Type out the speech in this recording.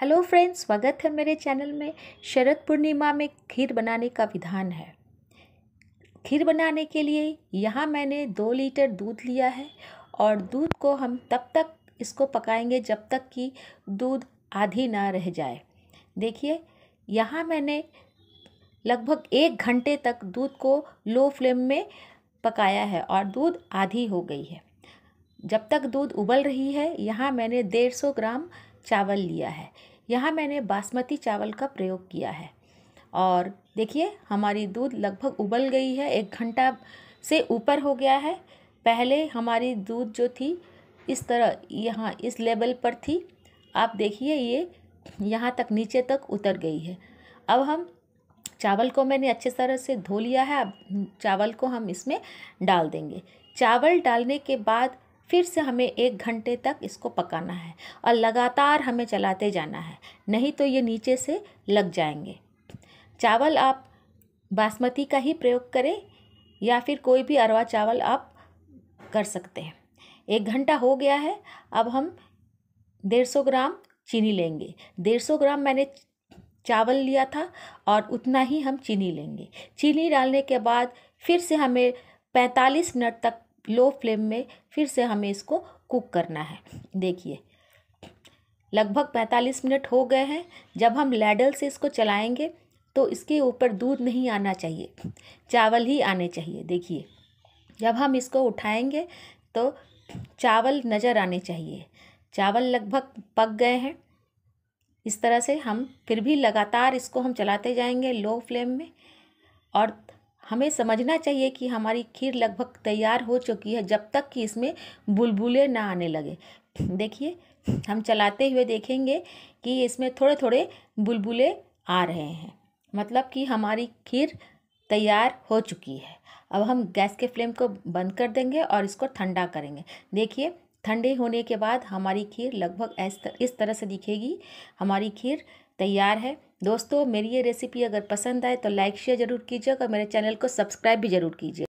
hello friends स्वागत है मेरे चैनल में शरद पूर्णिमा में खीर बनाने का विधान है खीर बनाने के लिए यहाँ मैंने दो लीटर दूध लिया है और दूध को हम तब तक इसको पकाएंगे जब तक कि दूध आधी ना रह जाए देखिए यहाँ मैंने लगभग एक घंटे तक दूध को लो फ्लेम में पकाया है और दूध आधी हो गई है जब तक दूध उबल रही है यहाँ मैंने डेढ़ सौ ग्राम चावल लिया है यहाँ मैंने बासमती चावल का प्रयोग किया है और देखिए हमारी दूध लगभग उबल गई है एक घंटा से ऊपर हो गया है पहले हमारी दूध जो थी इस तरह यहाँ इस लेवल पर थी आप देखिए ये यहाँ तक नीचे तक उतर गई है अब हम चावल को मैंने अच्छे तरह से धो लिया है अब चावल को हम इसमें डाल देंगे चावल डालने के बाद फिर से हमें एक घंटे तक इसको पकाना है और लगातार हमें चलाते जाना है नहीं तो ये नीचे से लग जाएंगे चावल आप बासमती का ही प्रयोग करें या फिर कोई भी अरवा चावल आप कर सकते हैं एक घंटा हो गया है अब हम डेढ़ सौ ग्राम चीनी लेंगे डेढ़ सौ ग्राम मैंने चावल लिया था और उतना ही हम चीनी लेंगे चीनी डालने के बाद फिर से हमें पैंतालीस मिनट तक लो फ्लेम में फिर से हमें इसको कुक करना है देखिए लगभग 45 मिनट हो गए हैं जब हम लैडल से इसको चलाएंगे तो इसके ऊपर दूध नहीं आना चाहिए चावल ही आने चाहिए देखिए जब हम इसको उठाएंगे तो चावल नज़र आने चाहिए चावल लगभग पक गए हैं इस तरह से हम फिर भी लगातार इसको हम चलाते जाएंगे लो फ्लेम में और हमें समझना चाहिए कि हमारी खीर लगभग तैयार हो चुकी है जब तक कि इसमें बुलबुले ना आने लगे देखिए हम चलाते हुए देखेंगे कि इसमें थोड़े थोड़े बुलबुले आ रहे हैं मतलब कि हमारी खीर तैयार हो चुकी है अब हम गैस के फ्लेम को बंद कर देंगे और इसको ठंडा करेंगे देखिए ठंडे होने के बाद हमारी खीर लगभग इस तरह से दिखेगी हमारी खीर तैयार है दोस्तों मेरी ये रेसिपी अगर पसंद आए तो लाइक शेयर ज़रूर कीजिएगा और मेरे चैनल को सब्सक्राइब भी ज़रूर कीजिए